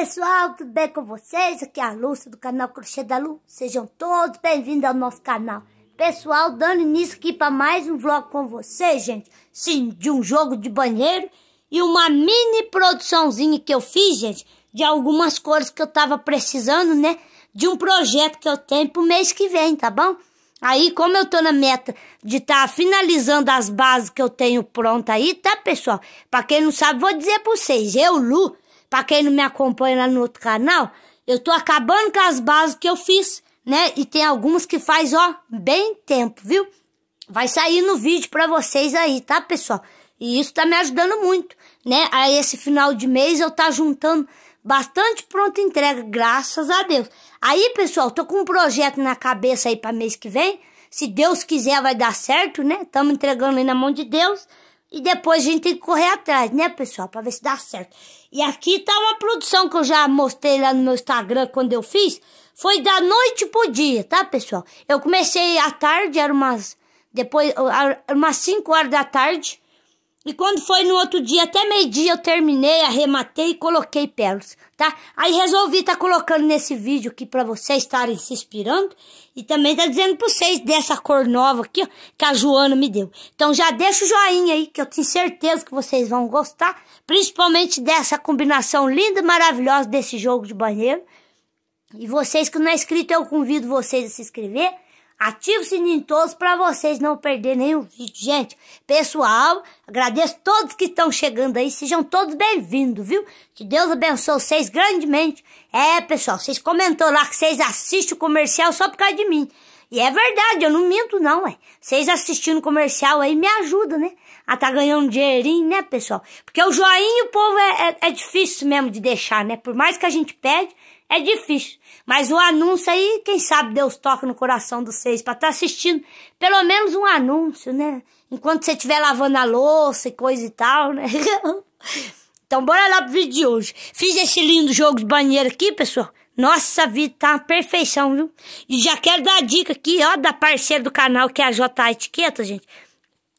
pessoal, tudo bem com vocês? Aqui é a Lúcia do canal Crochê da Lu. Sejam todos bem-vindos ao nosso canal. Pessoal, dando início aqui para mais um vlog com vocês, gente. Sim, de um jogo de banheiro e uma mini produçãozinha que eu fiz, gente, de algumas cores que eu tava precisando, né? De um projeto que eu tenho pro mês que vem, tá bom? Aí, como eu tô na meta de estar tá finalizando as bases que eu tenho pronta aí, tá, pessoal? Pra quem não sabe, vou dizer pra vocês. Eu, Lu, para quem não me acompanha lá no outro canal, eu tô acabando com as bases que eu fiz, né? E tem algumas que faz, ó, bem tempo, viu? Vai sair no vídeo para vocês aí, tá, pessoal? E isso tá me ajudando muito, né? Aí esse final de mês eu tá juntando bastante pronta entrega, graças a Deus. Aí, pessoal, tô com um projeto na cabeça aí para mês que vem. Se Deus quiser, vai dar certo, né? Tamo entregando aí na mão de Deus. E depois a gente tem que correr atrás, né, pessoal? Para ver se dá certo. E aqui tá uma produção que eu já mostrei lá no meu Instagram quando eu fiz. Foi da noite pro dia, tá, pessoal? Eu comecei à tarde, era umas. Depois, era umas 5 horas da tarde. E quando foi no outro dia, até meio-dia eu terminei, arrematei e coloquei pérolas, tá? Aí resolvi tá colocando nesse vídeo aqui para vocês estarem se inspirando. E também tá dizendo pra vocês dessa cor nova aqui, ó, que a Joana me deu. Então já deixa o joinha aí, que eu tenho certeza que vocês vão gostar. Principalmente dessa combinação linda e maravilhosa desse jogo de banheiro. E vocês que não é inscrito, eu convido vocês a se inscrever. Ative o sininho todos para vocês não perder nenhum vídeo. Gente, pessoal, agradeço todos que estão chegando aí. Sejam todos bem-vindos, viu? Que Deus abençoe vocês grandemente. É, pessoal, vocês comentou lá que vocês assistem o comercial só por causa de mim. E é verdade, eu não minto não, é. Vocês assistindo o comercial aí me ajuda, né? a ah, tá ganhando um dinheirinho, né, pessoal? Porque o joinha, o povo, é, é, é, difícil mesmo de deixar, né? Por mais que a gente pede, é difícil. Mas o anúncio aí, quem sabe Deus toca no coração dos seis pra estar tá assistindo pelo menos um anúncio, né? Enquanto você estiver lavando a louça e coisa e tal, né? então, bora lá pro vídeo de hoje. Fiz esse lindo jogo de banheiro aqui, pessoal. Nossa vida tá uma perfeição, viu? E já quero dar a dica aqui, ó, da parceira do canal, que é a J Etiqueta, gente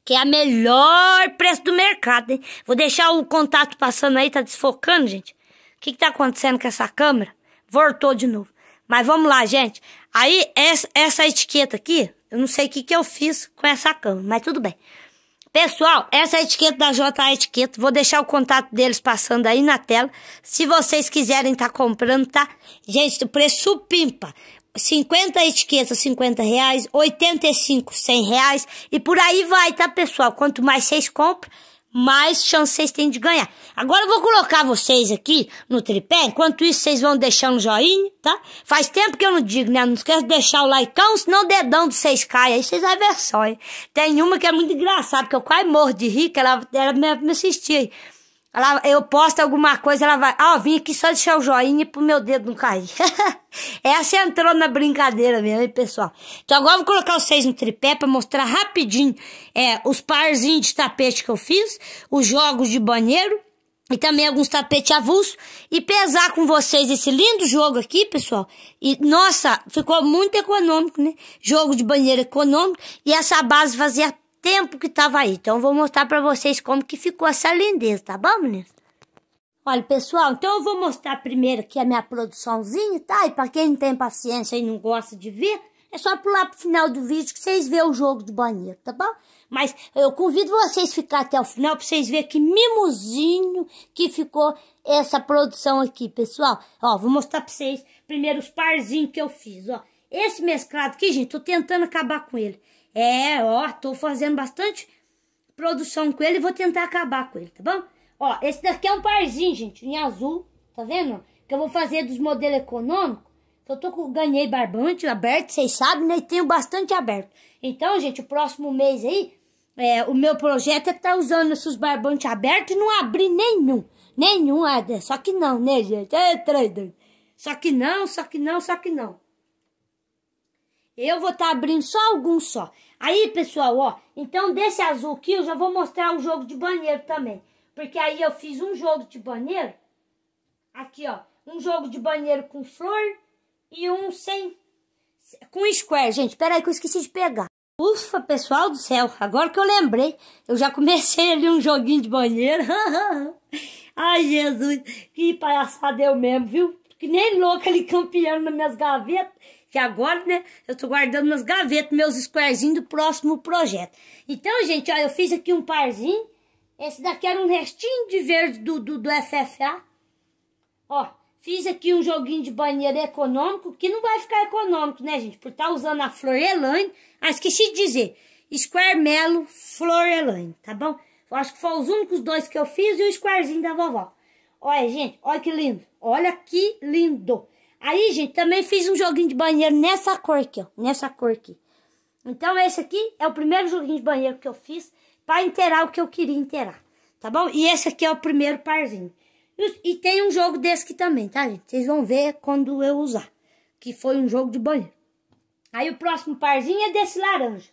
que é a melhor preço do mercado, hein? Vou deixar o contato passando aí, tá desfocando, gente. O que, que tá acontecendo com essa câmera? Voltou de novo. Mas vamos lá, gente. Aí, essa, essa etiqueta aqui, eu não sei o que, que eu fiz com essa câmera, mas tudo bem. Pessoal, essa é a etiqueta da JA Etiqueta. Vou deixar o contato deles passando aí na tela. Se vocês quiserem estar tá comprando, tá? Gente, o preço pimpa. 50 etiquetas, 50 reais, 85, 100 reais e por aí vai, tá, pessoal? Quanto mais vocês compram, mais chance vocês têm de ganhar. Agora eu vou colocar vocês aqui no tripé, enquanto isso vocês vão deixando o joinha, tá? Faz tempo que eu não digo, né? Não esquece de deixar o like, senão o dedão de vocês cai, aí vocês vão ver só, hein? Tem uma que é muito engraçada, porque eu quase morro de rica, ela, ela me, me assistia aí. Ela, eu posto alguma coisa, ela vai. Ah, ó, vim aqui só deixar o joinha pro meu dedo não cair. Essa entrou na brincadeira mesmo, hein, pessoal? Então agora eu vou colocar vocês no tripé pra mostrar rapidinho é, os parzinhos de tapete que eu fiz, os jogos de banheiro e também alguns tapetes avulsos e pesar com vocês esse lindo jogo aqui, pessoal. E nossa, ficou muito econômico, né? Jogo de banheiro econômico e essa base fazia tempo que estava aí. Então eu vou mostrar para vocês como que ficou essa lindeza, tá bom, meninas? Olha, pessoal, então eu vou mostrar primeiro aqui a minha produçãozinha, tá? E para quem não tem paciência e não gosta de ver, é só pular pro final do vídeo que vocês vê o jogo do banheiro, tá bom? Mas eu convido vocês a ficar até o final para vocês verem que mimosinho que ficou essa produção aqui, pessoal. Ó, vou mostrar para vocês primeiro os parzinhos que eu fiz, ó. Esse mesclado aqui, gente, tô tentando acabar com ele. É, ó, tô fazendo bastante produção com ele e vou tentar acabar com ele, tá bom? Ó, esse daqui é um parzinho, gente, em azul, tá vendo? Que eu vou fazer dos modelos econômicos. Eu tô com, ganhei barbante aberto, vocês sabem, né? E tenho bastante aberto. Então, gente, o próximo mês aí, é, o meu projeto é estar tá usando esses barbantes abertos e não abrir nenhum. Nenhum, é, só que não, né, gente? É, três, Só que não, só que não, só que não. Eu vou estar tá abrindo só alguns só. Aí, pessoal, ó, então desse azul aqui eu já vou mostrar um jogo de banheiro também. Porque aí eu fiz um jogo de banheiro, aqui, ó, um jogo de banheiro com flor e um sem, com square, gente. Pera aí que eu esqueci de pegar. Ufa, pessoal do céu, agora que eu lembrei, eu já comecei ali um joguinho de banheiro. Ai, Jesus, que palhaçada eu mesmo, viu? que nem louca ali campeando nas minhas gavetas, que agora, né, eu tô guardando nas gavetas meus squarezinhos do próximo projeto. Então, gente, ó, eu fiz aqui um parzinho, esse daqui era um restinho de verde do, do, do FFA, ó, fiz aqui um joguinho de banheiro econômico, que não vai ficar econômico, né, gente, por estar tá usando a flor Elaine, ah, esqueci de dizer, Square Melo, Flor Elaine, tá bom? Eu acho que foram os únicos dois que eu fiz e o squarezinho da vovó. Olha, gente, olha que lindo. Olha que lindo. Aí, gente, também fiz um joguinho de banheiro nessa cor aqui, ó. Nessa cor aqui. Então, esse aqui é o primeiro joguinho de banheiro que eu fiz para inteirar o que eu queria inteirar, tá bom? E esse aqui é o primeiro parzinho. E, e tem um jogo desse aqui também, tá, gente? Vocês vão ver quando eu usar, que foi um jogo de banheiro. Aí, o próximo parzinho é desse laranja,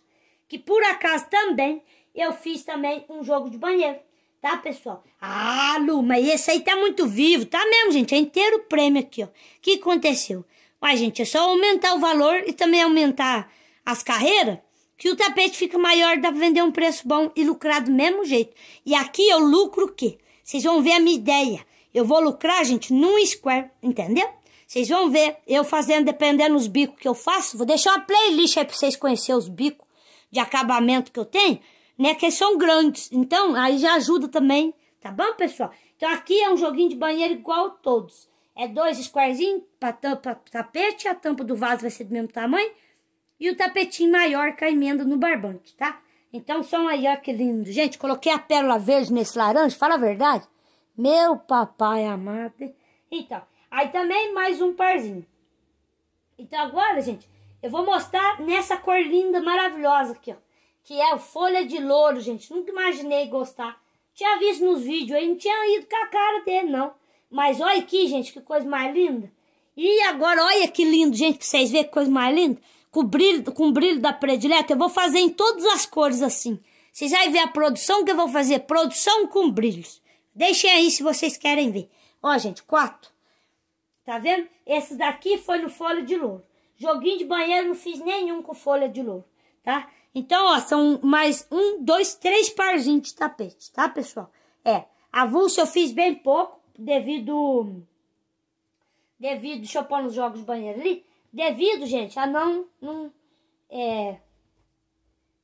que por acaso também eu fiz também um jogo de banheiro tá, pessoal? Ah, Lu, mas esse aí tá muito vivo, tá mesmo, gente? É inteiro prêmio aqui, ó. O que aconteceu? Uai, gente, é só aumentar o valor e também aumentar as carreiras, que o tapete fica maior, dá pra vender um preço bom e lucrar do mesmo jeito. E aqui eu lucro o quê? Vocês vão ver a minha ideia. Eu vou lucrar, gente, num square, entendeu? Vocês vão ver eu fazendo, dependendo dos bicos que eu faço. Vou deixar uma playlist aí pra vocês conhecerem os bicos de acabamento que eu tenho né? Que são grandes. Então, aí já ajuda também, tá bom, pessoal? Então, aqui é um joguinho de banheiro igual a todos. É dois squarezinhos pra tampa tapete. A tampa do vaso vai ser do mesmo tamanho. E o tapetinho maior com a emenda no barbante, tá? Então, são aí, ó, que lindo. Gente, coloquei a pérola verde nesse laranja, fala a verdade. Meu papai amado. Então, aí também mais um parzinho. Então, agora, gente, eu vou mostrar nessa cor linda, maravilhosa aqui, ó que é folha de louro, gente. Nunca imaginei gostar. Tinha visto nos vídeos aí, não tinha ido com a cara dele, não. Mas olha aqui, gente, que coisa mais linda. E agora, olha que lindo, gente, pra vocês verem que coisa mais linda. Com o brilho, com o brilho da predileta, eu vou fazer em todas as cores assim. Vocês vão ver a produção que eu vou fazer, produção com brilhos. Deixem aí se vocês querem ver. Ó, gente, quatro. Tá vendo? Esse daqui foi no folha de louro. Joguinho de banheiro não fiz nenhum com folha de louro, tá? Então, ó, são mais um, dois, três parzinhos de tapete, tá, pessoal? É, avulso eu fiz bem pouco, devido... Devido, deixa eu pôr nos jogos banheiro ali. Devido, gente, a não... não é,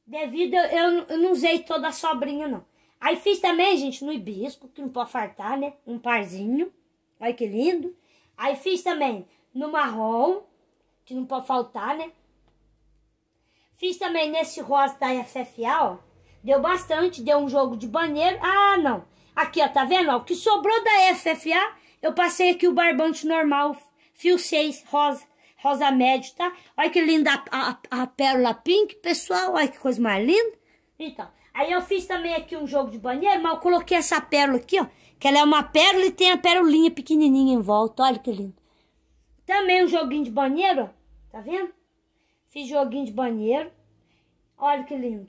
devido, eu, eu não usei toda a sobrinha, não. Aí fiz também, gente, no hibisco, que não pode fartar, né? Um parzinho. Olha que lindo. Aí fiz também no marrom, que não pode faltar, né? Fiz também nesse rosa da FFA, ó. Deu bastante, deu um jogo de banheiro. Ah, não. Aqui, ó, tá vendo? Ó, o que sobrou da FFA, eu passei aqui o barbante normal, fio 6, rosa, rosa médio, tá? Olha que linda a, a, a pérola pink, pessoal. Olha que coisa mais linda. Então, aí eu fiz também aqui um jogo de banheiro, mas eu coloquei essa pérola aqui, ó. Que ela é uma pérola e tem a pérolinha pequenininha em volta. Olha que lindo. Também um joguinho de banheiro, ó. Tá vendo? Fiz joguinho de banheiro. Olha que lindo.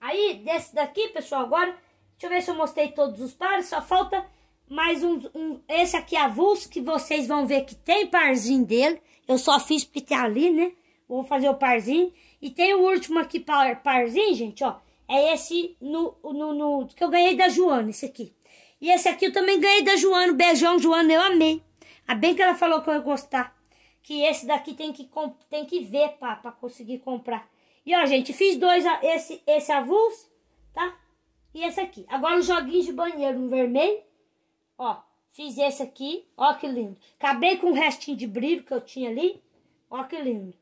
Aí, desse daqui, pessoal, agora, deixa eu ver se eu mostrei todos os pares, só falta mais um, um esse aqui avulso, que vocês vão ver que tem parzinho dele, eu só fiz porque tem ali, né, vou fazer o parzinho, e tem o último aqui, par, parzinho, gente, ó, é esse no, no, no, que eu ganhei da Joana, esse aqui, e esse aqui eu também ganhei da Joana, beijão, Joana, eu amei, a ah, bem que ela falou que eu ia gostar que esse daqui tem que, tem que ver para conseguir comprar. E ó, gente, fiz dois, esse, esse avulso, tá? E esse aqui. Agora os joguinhos de banheiro no vermelho, ó. Fiz esse aqui, ó que lindo. Acabei com o restinho de brilho que eu tinha ali, ó que lindo.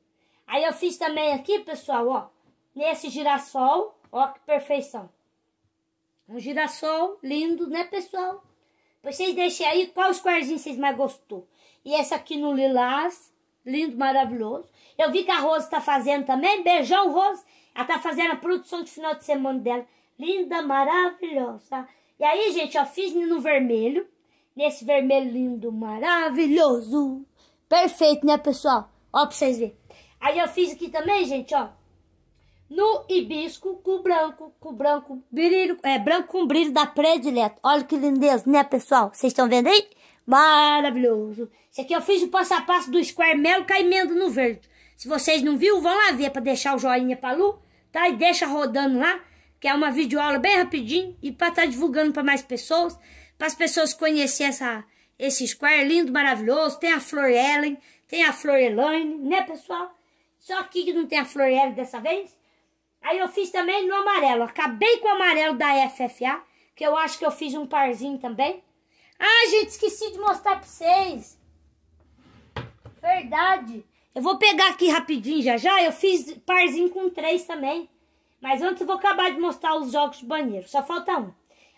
Aí eu fiz também aqui, pessoal, ó, nesse girassol, ó que perfeição. Um girassol lindo, né, pessoal? Vocês deixem aí qual os quadradinhos vocês mais gostou. E esse aqui no lilás, lindo, maravilhoso. Eu vi que a Rose tá fazendo também. Beijão, Rose. Ela tá fazendo a produção de final de semana dela. Linda, maravilhosa. E aí, gente, eu fiz no vermelho. Nesse vermelho lindo, maravilhoso. Perfeito, né, pessoal? Ó, pra vocês verem. Aí eu fiz aqui também, gente, ó. No hibisco, com branco, com branco, brilho, é, branco com brilho da predileta. Olha que lindeza, né, pessoal? Vocês estão vendo aí? Maravilhoso. Esse aqui eu fiz o passo a passo do Square Melo com a emenda no verde. Se vocês não viram, vão lá ver para deixar o joinha pra Lu, tá? E deixa rodando lá, que é uma videoaula bem rapidinho e para estar tá divulgando para mais pessoas, para as pessoas conhecerem essa, esse Square lindo, maravilhoso. Tem a Flor Ellen, tem a Flor Elaine, né, pessoal? Só aqui que não tem a Flor Ellen dessa vez. Aí eu fiz também no amarelo. Acabei com o amarelo da FFA, que eu acho que eu fiz um parzinho também. Ah, gente, esqueci de mostrar pra vocês. Verdade. Eu vou pegar aqui rapidinho já já. Eu fiz parzinho com três também. Mas antes eu vou acabar de mostrar os jogos de banheiro. Só falta um.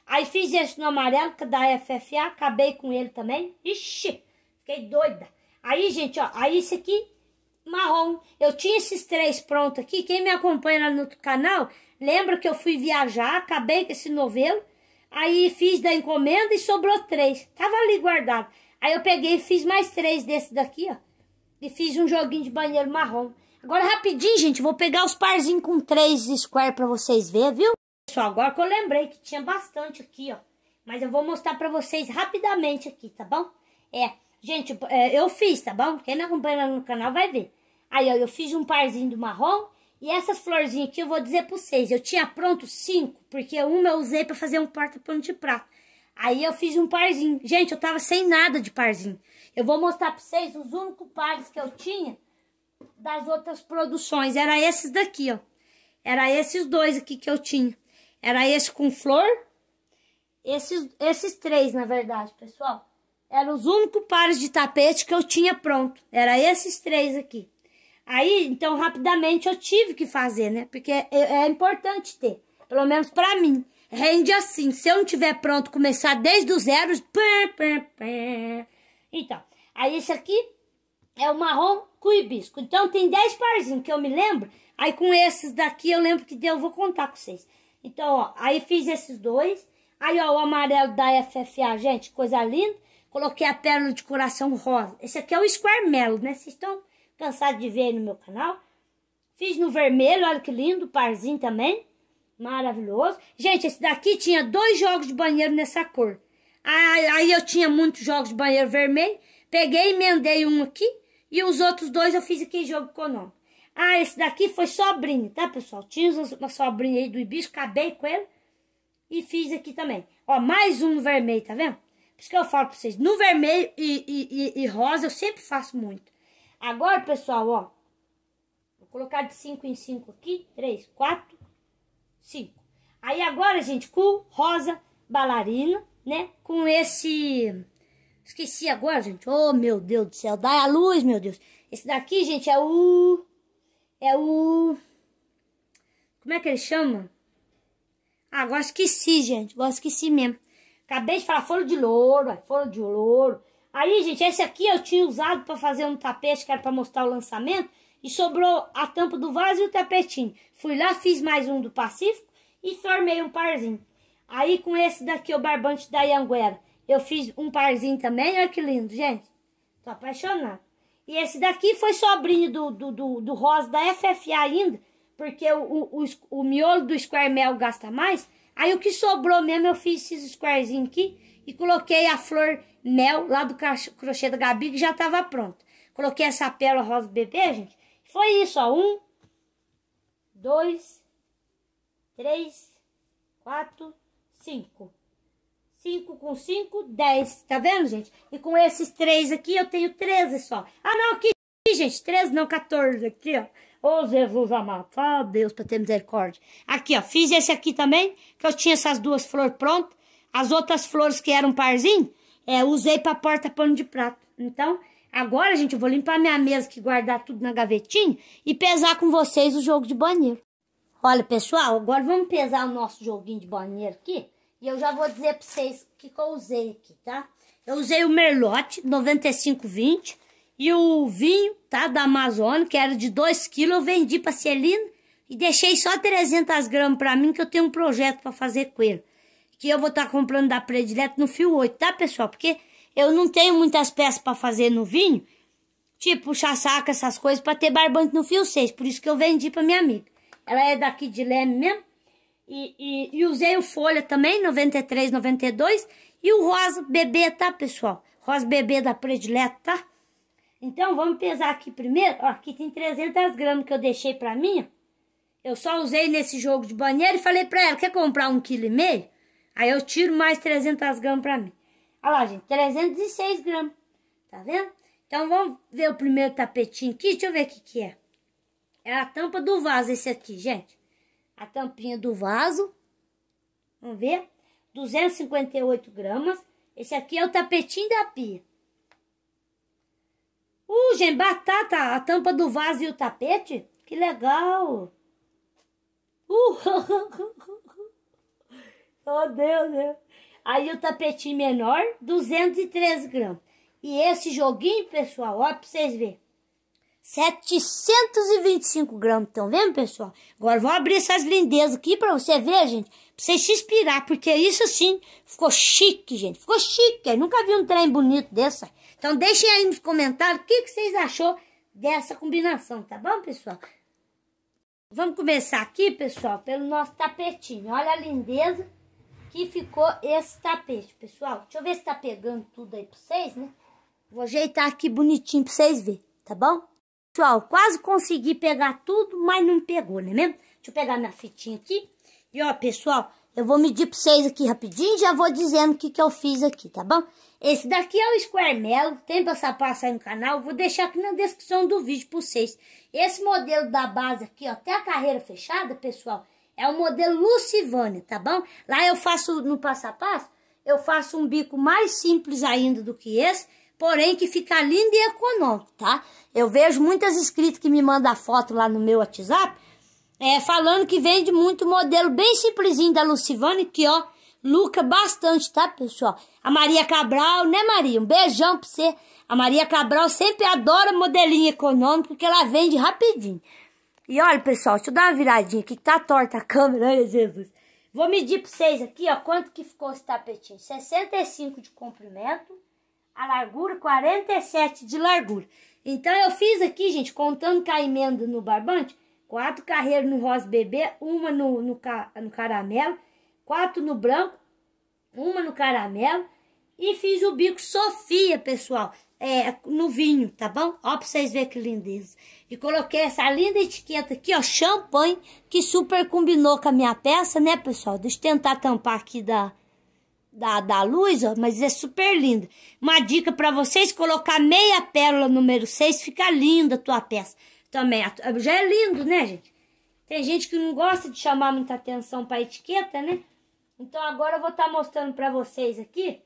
Aí fiz esse no amarelo, que é da FFA. Acabei com ele também. Ixi, fiquei doida. Aí, gente, ó. Aí esse aqui, marrom. Eu tinha esses três prontos aqui. Quem me acompanha lá no canal, lembra que eu fui viajar. Acabei com esse novelo. Aí fiz da encomenda e sobrou três. Tava ali guardado. Aí eu peguei e fiz mais três desse daqui, ó. E fiz um joguinho de banheiro marrom. Agora rapidinho, gente, vou pegar os parzinhos com três square pra vocês verem, viu? Pessoal, agora que eu lembrei que tinha bastante aqui, ó. Mas eu vou mostrar pra vocês rapidamente aqui, tá bom? É, gente, é, eu fiz, tá bom? Quem não acompanha no canal vai ver. Aí, ó, eu fiz um parzinho do marrom e essas florzinhas aqui eu vou dizer pra vocês, eu tinha pronto cinco, porque uma eu usei pra fazer um porta-pano de prata. Aí eu fiz um parzinho. Gente, eu tava sem nada de parzinho. Eu vou mostrar pra vocês os únicos pares que eu tinha das outras produções. Era esses daqui, ó. Era esses dois aqui que eu tinha. Era esse com flor. Esses, esses três, na verdade, pessoal. Eram os únicos pares de tapete que eu tinha pronto. Era esses três aqui. Aí, então, rapidamente eu tive que fazer, né? Porque é, é importante ter, pelo menos pra mim. Rende assim, se eu não tiver pronto, começar desde o zero... Então, aí esse aqui é o marrom com hibisco. Então, tem 10 parzinhos que eu me lembro. Aí, com esses daqui, eu lembro que deu, eu vou contar com vocês. Então, ó, aí fiz esses dois. Aí, ó, o amarelo da FFA, gente, coisa linda. Coloquei a pérola de coração rosa. Esse aqui é o Square Melo, né? Vocês estão cansado de ver aí no meu canal. Fiz no vermelho, olha que lindo, parzinho também. Maravilhoso. Gente, esse daqui tinha dois jogos de banheiro nessa cor. Aí, aí eu tinha muitos jogos de banheiro vermelho. Peguei, emendei um aqui. E os outros dois eu fiz aqui em jogo econômico. Ah, esse daqui foi sobrinho, tá, pessoal? Tinha uma sobrinha aí do bicho acabei com ele. E fiz aqui também. Ó, mais um vermelho, tá vendo? Por isso que eu falo pra vocês. No vermelho e, e, e, e rosa eu sempre faço muito. Agora, pessoal, ó. Vou colocar de 5 em 5 aqui. 3, 4, 5. Aí agora, gente, com rosa bailarina, né? Com esse... Esqueci agora, gente. Oh, meu Deus do céu. Dá a luz, meu Deus. Esse daqui, gente, é o... É o... Como é que ele chama? Ah, agora esqueci, gente. Agora esqueci mesmo. Acabei de falar folha de louro, folha de louro. Aí, gente, esse aqui eu tinha usado para fazer um tapete que era para mostrar o lançamento. E sobrou a tampa do vaso e o tapetinho. Fui lá, fiz mais um do Pacífico e formei um parzinho. Aí com esse daqui, o barbante da Ianguera, eu fiz um parzinho também. Olha que lindo, gente. Tô apaixonada. E esse daqui foi sobrinho do, do, do, do rosa da FFA ainda, porque o, o, o, o miolo do Square Mel gasta mais. Aí o que sobrou mesmo, eu fiz esses squarezinhos aqui e coloquei a flor mel lá do crochê da Gabi, que já estava pronto. Coloquei essa pérola rosa bebê, gente. Foi isso, ó. Um, dois, três, quatro, cinco. Cinco com cinco, dez. Tá vendo, gente? E com esses três aqui, eu tenho treze só. Ah, não, aqui, gente. Treze não, quatorze aqui, ó. Ô, Jesus amado. Ó, oh, Deus, pra ter misericórdia. Aqui, ó. Fiz esse aqui também, que eu tinha essas duas flores prontas. As outras flores que eram parzinho, é, usei para porta pano de prato. Então, agora, gente, eu vou limpar minha mesa que guardar tudo na gavetinha e pesar com vocês o jogo de banheiro. Olha, pessoal, agora vamos pesar o nosso joguinho de banheiro aqui. E eu já vou dizer para vocês o que, que eu usei aqui, tá? Eu usei o Merlot 9520 e o vinho, tá, da Amazônia, que era de 2 kg, eu vendi para Celina e deixei só 300 gramas para mim que eu tenho um projeto para fazer com ele que eu vou estar tá comprando da predileta no fio 8, tá, pessoal? Porque eu não tenho muitas peças para fazer no vinho, tipo chassaca, essas coisas, para ter barbante no fio 6. Por isso que eu vendi para minha amiga. Ela é daqui de Leme mesmo. E, e, e usei o Folha também, 93, 92. E o Rosa Bebê, tá, pessoal? Rosa Bebê da predileta, tá? Então, vamos pesar aqui primeiro. Ó, aqui tem 300 gramas que eu deixei para mim. Eu só usei nesse jogo de banheiro e falei pra ela, quer comprar um quilo e meio? Aí eu tiro mais 300 gramas pra mim. Olha lá, gente, 306 gramas. Tá vendo? Então, vamos ver o primeiro tapetinho aqui. Deixa eu ver o que que é. É a tampa do vaso esse aqui, gente. A tampinha do vaso. Vamos ver. 258 gramas. Esse aqui é o tapetinho da pia. Uh, gente, batata, a tampa do vaso e o tapete. Que legal. Uh, Oh, Deus, Deus. Aí o tapetinho menor, 213 gramas. E esse joguinho, pessoal, ó, pra vocês verem. 725 gramas, estão vendo, pessoal? Agora vou abrir essas lindezas aqui pra você ver, gente. Pra vocês se inspirar, porque isso sim ficou chique, gente. Ficou chique, nunca vi um trem bonito dessa. Então deixem aí nos comentários o que, que vocês achou dessa combinação, tá bom, pessoal? Vamos começar aqui, pessoal, pelo nosso tapetinho. Olha a lindeza que ficou esse tapete, pessoal. Deixa eu ver se tá pegando tudo aí pra vocês, né? Vou ajeitar aqui bonitinho pra vocês verem, tá bom? Pessoal, quase consegui pegar tudo, mas não pegou, né mesmo? Deixa eu pegar minha fitinha aqui. E ó, pessoal, eu vou medir pra vocês aqui rapidinho e já vou dizendo o que, que eu fiz aqui, tá bom? Esse daqui é o Square Melo, tem essa passa aí no canal, vou deixar aqui na descrição do vídeo pra vocês. Esse modelo da base aqui, ó, até a carreira fechada, pessoal, é o modelo Lucivânia, tá bom? Lá eu faço no passo a passo, eu faço um bico mais simples ainda do que esse, porém que fica lindo e econômico, tá? Eu vejo muitas inscritas que me mandam foto lá no meu WhatsApp, é, falando que vende muito modelo bem simplesinho da Lucivane, que ó, lucra bastante, tá, pessoal? A Maria Cabral, né, Maria? Um beijão pra você. A Maria Cabral sempre adora modelinho econômico, que ela vende rapidinho. E olha, pessoal, deixa eu dar uma viradinha aqui que tá torta a câmera, olha Jesus. Vou medir pra vocês aqui, ó, quanto que ficou esse tapetinho. 65 de comprimento, a largura 47 de largura. Então eu fiz aqui, gente, contando com a emenda no barbante, quatro carreiras no rosa bebê, uma no, no, no caramelo, quatro no branco, uma no caramelo e fiz o bico Sofia, pessoal é, no vinho, tá bom? Ó pra vocês verem que lindeza. E coloquei essa linda etiqueta aqui, ó, champanhe, que super combinou com a minha peça, né, pessoal? Deixa eu tentar tampar aqui da, da, da luz, ó, mas é super linda. Uma dica para vocês, colocar meia pérola número 6, fica linda a tua peça. Também, eh, já é lindo, né, gente? Tem gente que não gosta de chamar muita atenção pra etiqueta, né? Então agora eu vou estar tá mostrando para vocês aqui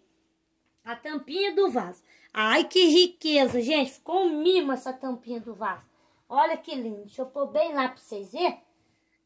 a tampinha do vaso. Ai, que riqueza, gente. Ficou um mimo essa tampinha do vaso. Olha que lindo. Deixa eu pôr bem lá pra vocês verem.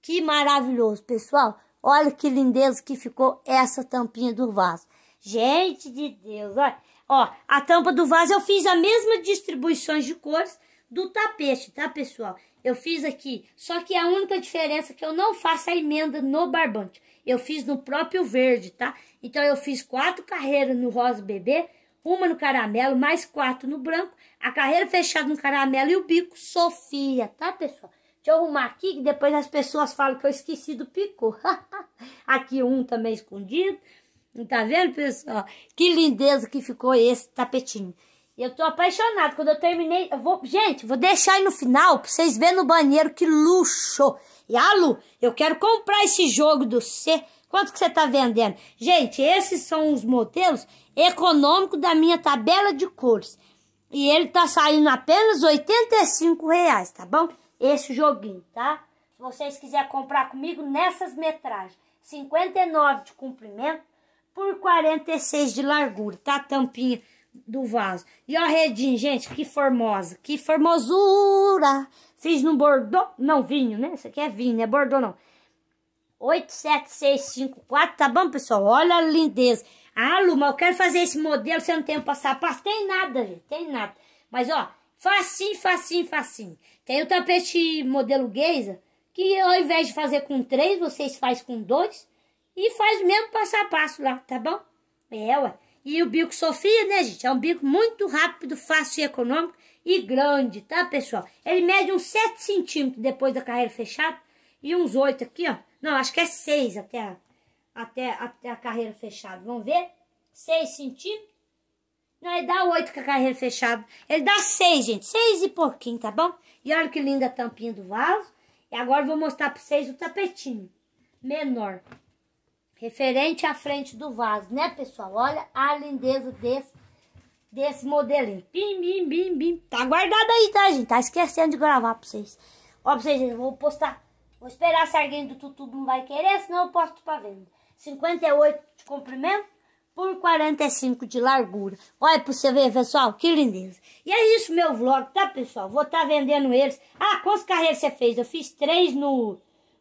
Que maravilhoso, pessoal. Olha que lindeza que ficou essa tampinha do vaso. Gente de Deus, olha. Ó, a tampa do vaso eu fiz a mesma distribuição de cores do tapete, tá, pessoal? Eu fiz aqui, só que a única diferença é que eu não faço a emenda no barbante. Eu fiz no próprio verde, tá? Então, eu fiz quatro carreiras no rosa bebê uma no caramelo, mais quatro no branco, a carreira fechada no caramelo e o bico Sofia, tá, pessoal? Deixa eu arrumar aqui, que depois as pessoas falam que eu esqueci do pico aqui um também escondido. Tá vendo, pessoal? Que lindeza que ficou esse tapetinho. Eu tô apaixonado Quando eu terminei, eu vou... Gente, vou deixar aí no final pra vocês verem no banheiro que luxo. E, Alu, eu quero comprar esse jogo do C... Quanto que você está vendendo? Gente, esses são os modelos econômicos da minha tabela de cores. E ele tá saindo apenas 85 reais, tá bom? Esse joguinho, tá? Se vocês quiserem comprar comigo nessas metragens, 59 de comprimento por 46 de largura, tá? Tampinha do vaso. E a redinha, gente, que formosa, que formosura! Fiz no bordô, não, vinho, né? Isso aqui é vinho, não é bordô não. 87654, tá bom, pessoal? Olha a lindeza. Ah, Luma, eu quero fazer esse modelo, você não tem um passo Tem nada, gente, tem nada. Mas, ó, facinho, facinho, facinho. Tem o tapete modelo Geisa, que ao invés de fazer com três, vocês faz com dois. E faz o mesmo passo a passo lá, tá bom? É, ué. E o bico Sofia, né, gente? É um bico muito rápido, fácil e econômico e grande, tá, pessoal? Ele mede uns 7 centímetros depois da carreira fechada e uns 8 aqui, ó. Não, acho que é seis até a, até, até a carreira fechada. Vamos ver? seis centímetros. Não, ele dá oito com a carreira fechada. Ele dá seis gente. seis e pouquinho, tá bom? E olha que linda a tampinha do vaso. E agora eu vou mostrar pra vocês o tapetinho. Menor. Referente à frente do vaso, né, pessoal? Olha a lindeza desse, desse modelinho. Bim, bim, bim, bim. Tá guardado aí, tá, gente? Tá esquecendo de gravar pra vocês. Ó, pra vocês, eu vou postar Vou esperar se alguém do YouTube não vai querer, senão eu posto para venda. 58 de comprimento por 45 de largura. Olha para você ver, pessoal, que lindeza. E é isso meu vlog, tá, pessoal? Vou estar tá vendendo eles. Ah, quantas carreiras você fez? Eu fiz três no,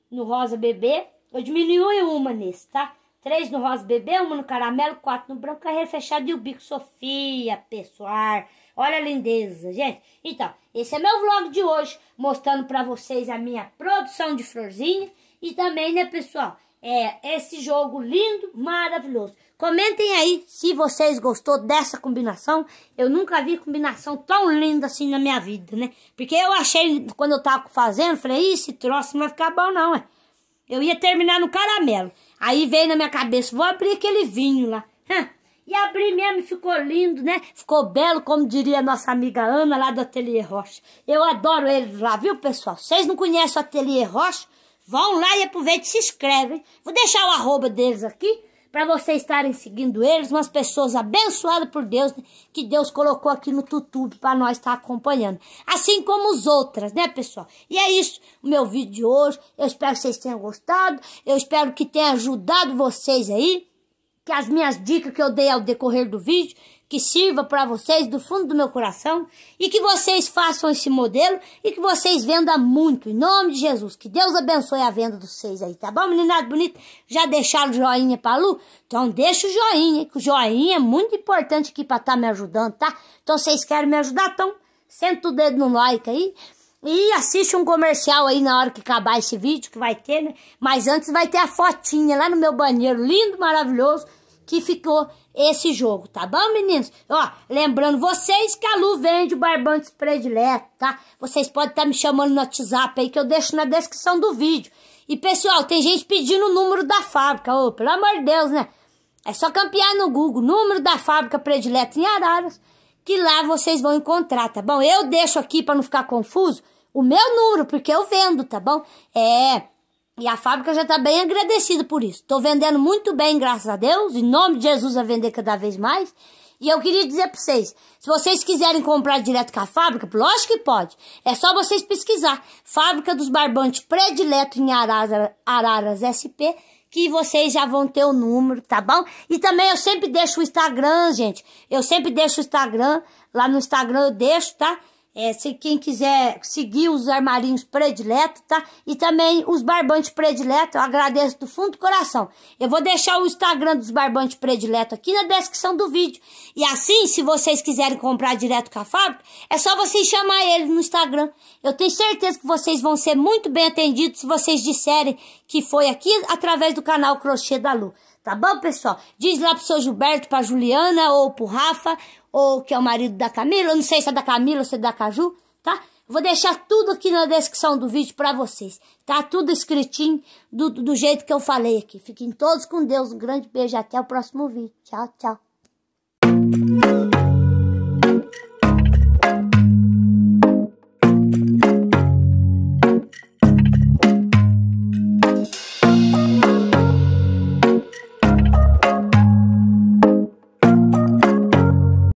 no Rosa Bebê. Eu diminui uma nesse, tá? Três no rosa bebê, uma no caramelo, quatro no branco, carreira é fechada e o bico Sofia, pessoal. Olha a lindeza, gente. Então, esse é meu vlog de hoje, mostrando para vocês a minha produção de florzinha e também, né, pessoal, é, esse jogo lindo, maravilhoso. Comentem aí se vocês gostou dessa combinação. Eu nunca vi combinação tão linda assim na minha vida, né? Porque eu achei, quando eu tava fazendo, falei, esse troço não vai ficar bom não, é. Eu ia terminar no caramelo. Aí veio na minha cabeça, vou abrir aquele vinho lá. E abri mesmo, ficou lindo, né? Ficou belo, como diria nossa amiga Ana lá do Ateliê Rocha. Eu adoro eles lá, viu, pessoal? Vocês não conhecem o Ateliê Rocha? Vão lá e aproveita e se inscrevem. Vou deixar o arroba deles aqui para vocês estarem seguindo eles, umas pessoas abençoadas por Deus, né? que Deus colocou aqui no YouTube para nós estar tá acompanhando, assim como os outras, né, pessoal? E é isso o meu vídeo de hoje. Eu espero que vocês tenham gostado, eu espero que tenha ajudado vocês aí, que as minhas dicas que eu dei ao decorrer do vídeo que sirva para vocês do fundo do meu coração e que vocês façam esse modelo e que vocês vendam muito, em nome de Jesus. Que Deus abençoe a venda dos seis aí, tá bom, meninado bonito? Já deixaram o joinha pra Lu? Então deixa o joinha, que o joinha é muito importante aqui pra estar tá me ajudando, tá? Então vocês querem me ajudar? Então senta o dedo no like aí. E assiste um comercial aí na hora que acabar esse vídeo, que vai ter, né? Mas antes vai ter a fotinha lá no meu banheiro, lindo, maravilhoso que ficou esse jogo, tá bom, meninos? Ó, lembrando vocês que a Lu vende o barbante predileto, tá? Vocês podem estar tá me chamando no WhatsApp aí que eu deixo na descrição do vídeo. E, pessoal, tem gente pedindo o número da fábrica. Ô, pelo amor de Deus, né? É só campear no Google, número da fábrica predileta em Araras, que lá vocês vão encontrar, tá bom? Eu deixo aqui para não ficar confuso o meu número, porque eu vendo, tá bom? É e a fábrica já está bem agradecida por isso. Estou vendendo muito bem, graças a Deus. Em nome de Jesus, a vender cada vez mais. E eu queria dizer para vocês, se vocês quiserem comprar direto com a fábrica, lógico que pode. É só vocês pesquisar. Fábrica dos Barbantes Predileto em Araras, Araras SP, que vocês já vão ter o número, tá bom? E também eu sempre deixo o Instagram, gente. Eu sempre deixo o Instagram. Lá no Instagram eu deixo, tá? É, se quem quiser seguir os armarinhos prediletos, tá? E também os barbantes prediletos, eu agradeço do fundo do coração. Eu vou deixar o Instagram dos barbantes prediletos aqui na descrição do vídeo. E assim, se vocês quiserem comprar direto com a fábrica, é só vocês chamar eles no Instagram. Eu tenho certeza que vocês vão ser muito bem atendidos se vocês disserem que foi aqui através do canal Crochê da Lu. Tá bom, pessoal? Diz lá pro seu Gilberto, pra Juliana ou pro Rafa ou que é o marido da Camila, eu não sei se é da Camila ou se é da Caju, tá? Vou deixar tudo aqui na descrição do vídeo para vocês. Tá tudo escritinho do, do jeito que eu falei aqui. Fiquem todos com Deus. Um grande beijo. Até o próximo vídeo. Tchau, tchau.